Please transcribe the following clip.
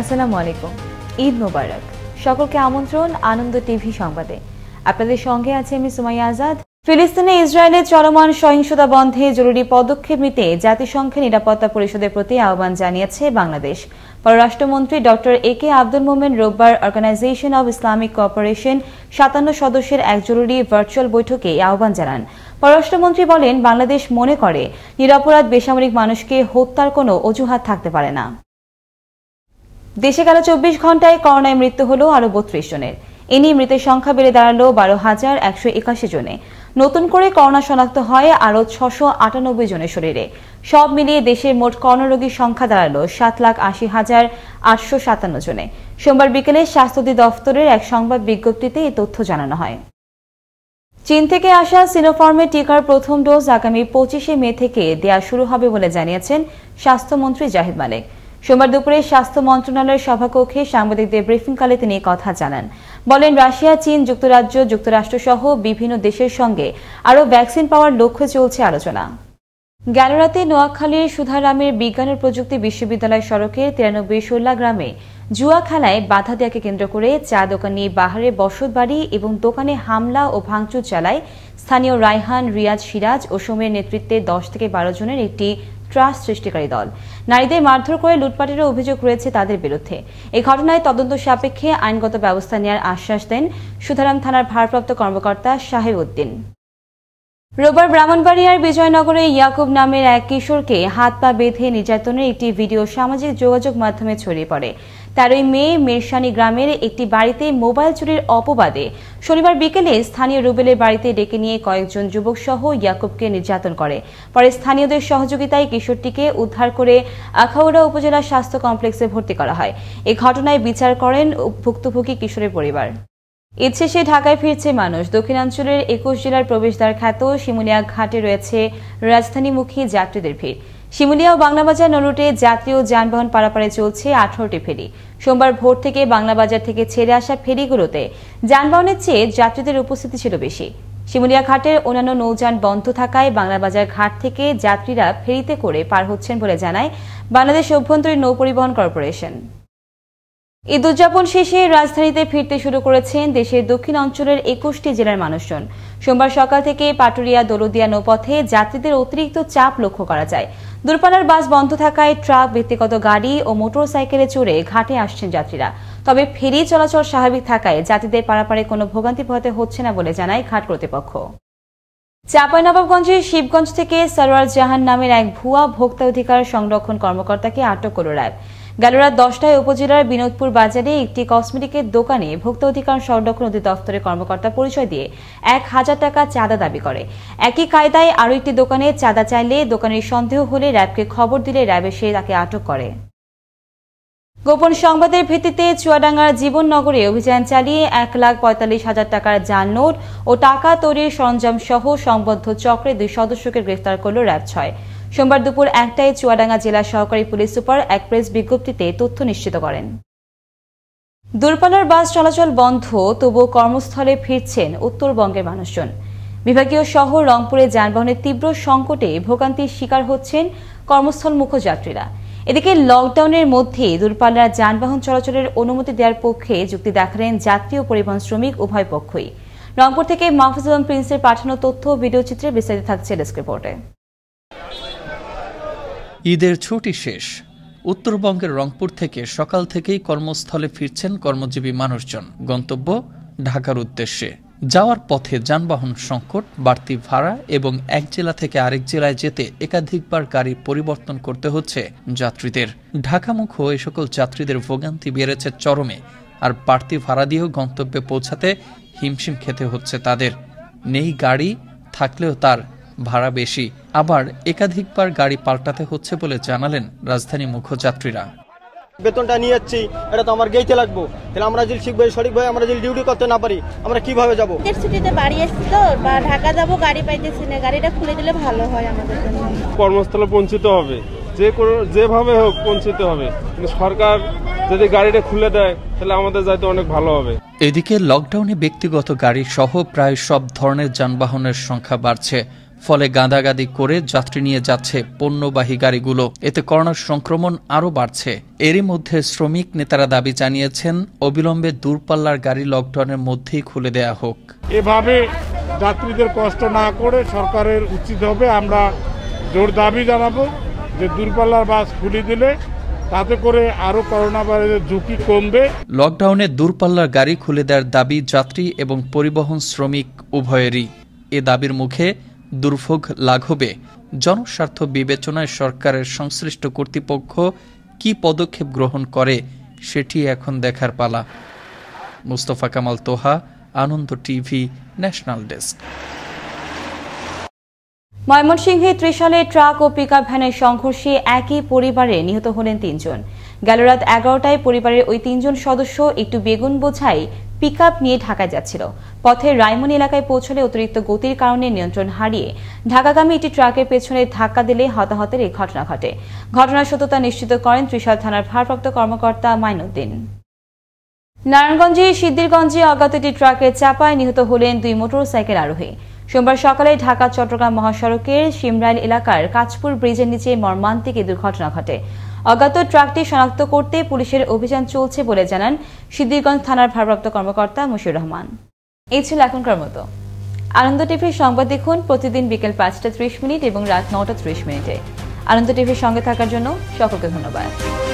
আসসালামু আলাইকুম ঈদ মোবারক সকলকে আমন্ত্রণ আনন্দ টিভি সংবাদে আপনাদের সঙ্গে আছে আমি সুমাইয়া আজাদ ফিলিস্তিনে ইসরায়েলের চলমান সহিংসতা বন্ধে জরুরি পদক্ষেপ নিতে জাতিসংঘের নিরাপত্তা পরিষদের প্রতি আহ্বান জানিয়েছে বাংলাদেশ পররাষ্ট্রমন্ত্রী ড এ কে আব্দুল মোমেন রোববার অর্গানাইজেশন অব ইসলামিক কোঅপারেশন সাতান্ন সদস্যের এক জরুরি ভার্চুয়াল বৈঠকে আহ্বান জানান পররাষ্ট্রমন্ত্রী বলেন বাংলাদেশ মনে করে নিরাপরাধ বেসামরিক মানুষকে হত্যার কোনো অজুহাত থাকতে পারে না দেশে গেল চব্বিশ ঘন্টায় করোনায় মৃত্যু হল আরও বত্রিশ জনের এ নিয়ে মৃতের সংখ্যা বেড়ে দাঁড়ালো বারো হাজার একশো একাশি জনে নতুন করে করোনা শনাক্ত হয় আরও ছশো আটানব্বই জনের শরীরে সব মিলিয়ে দেশের মোট করোনা রোগীর সংখ্যা দাঁড়ালো সাত লাখ আশি হাজার আটশো সাতান্ন জনে সোমবার বিকেলে স্বাস্থ্য দফতরের এক সংবাদ বিজ্ঞপ্তিতে এই তথ্য জানানো হয় চীন থেকে আসা সিনোফার্মের টিকার প্রথম ডোজ আগামী পঁচিশে মে থেকে দেয়া শুরু হবে বলে জানিয়েছেন স্বাস্থ্যমন্ত্রী জাহিদ মালিক সোমবার দুপুরে স্বাস্থ্য মন্ত্রণালয়ের সভাকক্ষে সাংবাদিকদের ব্রিফিংকালে তিনি কথা জানান বলেন রাশিয়া চীন যুক্তরাজ্য যুক্তরাষ্ট্র সহ বিভিন্ন দেশের সঙ্গে আরও ভ্যাকসিন পাওয়ার লক্ষ্যে চলছে আলোচনা গেলরাতে নোয়াখালীর সুধারামের বিজ্ঞান ও প্রযুক্তি বিশ্ববিদ্যালয় সড়কের তিরানব্বই সোল্লা গ্রামে জুয়া খেলায় বাধা দেয়াকে কেন্দ্র করে চা দোকান নিয়ে বাহারে বসত বাড়ি এবং দোকানে হামলা ও ভাঙচুর চালায় স্থানীয় রায়হান রিয়াজ সিরাজ ও সোমের নেতৃত্বে দশ থেকে বারো জনের একটি ট্রাস্ট সৃষ্টিকারী দল নারীদের মারধর করে লুটপাটের অভিযোগ রয়েছে তাদের বিরুদ্ধে এই ঘটনায় তদন্ত সাপেক্ষে আইনগত ব্যবস্থা নেওয়ার আশ্বাস দেন সুধারাম থানার ভারপ্রাপ্ত কর্মকর্তা শাহেব উদ্দিন রোবার ব্রাহ্মণবাড়িয়ার বিজয়নগরে ইয়াকুব নামের এক কিশোরকে হাত পা বেঁধে নির্যাতনের একটি ভিডিও সামাজিক যোগাযোগ মাধ্যমে ছড়িয়ে পড়ে তেরোই মে মিরসানি গ্রামের একটি বাড়িতে মোবাইল চুরির অপবাদে শনিবার বিকেলে স্থানীয় রুবেলের বাড়িতে ডেকে নিয়ে কয়েকজন যুবক সহ ইয়াকুবকে নির্যাতন করে পরে স্থানীয়দের সহযোগিতায় কিশোরটিকে উদ্ধার করে আখাউড়া উপজেলা স্বাস্থ্য কমপ্লেক্সে ভর্তি করা হয় এ ঘটনায় বিচার করেন ভুক্তভোগী কিশোরের পরিবার ঈদ শেষে ঢাকায় ফিরছে মানুষ দক্ষিণাঞ্চলের একুশ জেলার প্রবেশদ্বার খ্যাত শিমুলিয়া ঘাটে রয়েছে রাজধানীমুখী যাত্রীদের ভিড় শিমুলিয়া ও বাংলাবাজার নরুটে জাতীয় যানবাহন পারাপারে চলছে আঠারোটি ফেরি সোমবার ভোর থেকে বাংলাবাজার থেকে ছেড়ে আসা ফেরিগুলোতে যানবাহনের চেয়ে যাত্রীদের উপস্থিতি ছিল বেশি শিমুলিয়া ঘাটের অন্যান্য নৌযান বন্ধ থাকায় বাংলাবাজার ঘাট থেকে যাত্রীরা ফেরিতে করে পার হচ্ছেন বলে জানায় বাংলাদেশ অভ্যন্তরীণ নৌ পরিবহন কর্পোরেশন ঈদ উদযাপন শেষে রাজধানীতে ফিরতে শুরু করেছেন দেশের দক্ষিণ অঞ্চলের একুশটি জেলার মানুষজন সোমবার সকাল থেকে পাটুরিয়া দলদিয়া নৌপথে যাত্রীদের অতিরিক্ত চাপ লক্ষ্য করা যায় দূরপাল্লার বাস বন্ধ থাকায় ট্রাক ব্যক্তিগত গাড়ি ও মোটর সাইকেলে চড়ে ঘাটে আসছেন যাত্রীরা তবে ফেরি চলাচল স্বাভাবিক থাকায় যাত্রীদের পারাপারে কোনো ভোগান্তি পোহাতে হচ্ছে না বলে জানায় ঘাট কর্তৃপক্ষ চাঁপাইনবাবগঞ্জের শিবগঞ্জ থেকে সরওয়ার জাহান নামের এক ভুয়া ভোক্তা অধিকার সংরক্ষণ কর্মকর্তাকে আটক করল র্যাব গেল রাত দশটায় উপজেলার বিনোদপুর বাজারে একটি কসমেটিকের দোকানে ভোক্তা অধিকার সংরক্ষণ অধিদপ্তরের কর্মকর্তা পরিচয় দিয়ে এক হাজার টাকা চাঁদা দাবি করে একই কায়দায় আরও একটি দোকানে চাঁদা চাইলে দোকানের সন্দেহ হলে র্যাবকে খবর দিলে র্যাবে সে তাকে আটক করে গোপন সংবাদের ভিত্তিতে চুয়াডাঙ্গার জীবননগরে অভিযান চালিয়ে এক লাখ পঁয়তাল্লিশ হাজার টাকার যান নোট ও টাকা তৈরির সরঞ্জাম সহ সংবদ্ধ চক্রে দুই সদস্যকে গ্রেফতার করল র্যাব ছয় সোমবার দুপুর একটায় চুয়াডাঙ্গা জেলা সহকারী পুলিশ সুপার এক প্রেস বিজ্ঞপ্তিতে তথ্য নিশ্চিত করেন দূরপাল্লার বাস চলাচল বন্ধ তবুও কর্মস্থলে ফিরছেন উত্তরবঙ্গের মানুষজন বিভাগীয় শহর রংপুরে যানবাহনের তীব্র সংকটে ভোগান্তির শিকার হচ্ছেন কর্মস্থলমুখ যাত্রীরা এদিকে লকডাউনের মধ্যে দূরপাল্লার যানবাহন চলাচলের অনুমতি দেওয়ার পক্ষে যুক্তি দেখালেন যাত্রী ও পরিবহন শ্রমিক উভয় পক্ষই রংপুর থেকে মাহফুজুল প্রিন্সের পাঠানো তথ্য ভিডিও চিত্রে বিস্তারিত থাকছে ডেস্ক রিপোর্টে ঈদের ছুটি শেষ উত্তরবঙ্গের রংপুর থেকে সকাল থেকেই কর্মস্থলে ফিরছেন কর্মজীবী মানুষজন গন্তব্য ঢাকার উদ্দেশ্যে যাওয়ার পথে যানবাহন সংকট বাড়তি ভাড়া এবং এক জেলা থেকে আরেক জেলায় যেতে একাধিকবার গাড়ি পরিবর্তন করতে হচ্ছে যাত্রীদের ঢাকামুখ এ সকল যাত্রীদের ভোগান্তি বেড়েছে চরমে আর বাড়তি ভাড়া দিয়েও গন্তব্যে পৌঁছাতে হিমশিম খেতে হচ্ছে তাদের নেই গাড়ি থাকলেও তার ভাড়া বেশি আবার একাধিকবার গাড়ি পাল্টাতে হচ্ছে বলে জানালেন রাজধানী মুখ্যযাত্রীরা বেতনটা নিয়ে যাচ্ছি এটা তো আমার গেইতে লাগবো তাহলে আমরা যদি শিখবো ভাবে আমরা যদি ডিউটি করতে না পারি আমরা কিভাবে যাবো ছুটিতে বাড়ি এসেছি তো বা ঢাকা যাবো গাড়ি পাইতেছি না গাড়িটা খুলে দিলে ভালো হয় আমাদের কর্মস্থলে বঞ্চিত হবে যে কোনো যেভাবে হোক বঞ্চিত হবে সরকার যদি গাড়িটা খুলে দেয় তাহলে আমাদের যাইতে অনেক ভালো হবে এদিকে লকডাউনে ব্যক্তিগত গাড়ি সহ প্রায় সব ধরনের যানবাহনের সংখ্যা বাড়ছে ফলে গাদাগাদি করে যাত্রী নিয়ে যাচ্ছে পণ্যবাহী গাড়িগুলো এতে করোনার সংক্রমণ আরও বাড়ছে এরই মধ্যে শ্রমিক নেতারা দাবি জানিয়েছেন অবিলম্বে দূরপাল্লার গাড়ি লকডাউনের মধ্যেই খুলে দেয়া হোক এভাবে যাত্রীদের কষ্ট না করে সরকারের উচিত হবে আমরা জোর দাবি জানাবো যে দূরপাল্লার বাস খুলে দিলে তাতে করে আরো করোনা ভাইরাসের ঝুঁকি কমবে লকডাউনে দূরপাল্লার গাড়ি খুলে দেওয়ার দাবি যাত্রী এবং পরিবহন শ্রমিক উভয়েরই এ দাবির মুখে দুর্ভোগ লাঘবে জনস্বার্থ বিবেচনায় সরকারের সংশ্লিষ্ট কর্তৃপক্ষ কি পদক্ষেপ গ্রহণ করে সেটি এখন দেখার পালা Mustafa Kamal Toha Ananda TV national desk ময়মনসিংহে ত্রিশালে ট্রাক ও পিকআপ ভ্যানের সংঘর্ষে একই পরিবারে নিহত হলেন তিনজন গেল রাত এগারোটায় পরিবারের ওই তিনজন সদস্য একটু বেগুন বোঝাই পিকআপ নিয়ে ঢাকায় যাচ্ছিল পথে রায়মন এলাকায় পৌঁছলে অতিরিক্ত গতির কারণে নিয়ন্ত্রণ হারিয়ে ঢাকাগামী একটি ট্রাকের পেছনে ধাক্কা দিলে হতাহতের এই ঘটনা ঘটে ঘটনার সত্যতা নিশ্চিত করেন ত্রিশাল থানার ভারপ্রাপ্ত কর্মকর্তা মাইনুদ্দিন নারায়ণগঞ্জে সিদ্ধিরগঞ্জে অজ্ঞাত একটি ট্রাকের চাপায় নিহত হলেন দুই মোটরসাইকেল আরোহী সোমবার সকালে ঢাকা চট্টগ্রাম মহাসড়কের সিমরাইল এলাকার কাঁচপুর ব্রিজের নিচে মর্মান্তিক এই দুর্ঘটনা ঘটে অজ্ঞাত ট্রাকটি শনাক্ত করতে পুলিশের অভিযান চলছে বলে জানান সিদ্দিরগঞ্জ থানার ভারপ্রাপ্ত কর্মকর্তা মুশির রহমান এই ছিল এখনকার মতো আনন্দ টিভির সংবাদ দেখুন প্রতিদিন বিকেল পাঁচটা ত্রিশ মিনিট এবং রাত নটা ত্রিশ মিনিটে আনন্দ টিভির সঙ্গে থাকার জন্য সকলকে ধন্যবাদ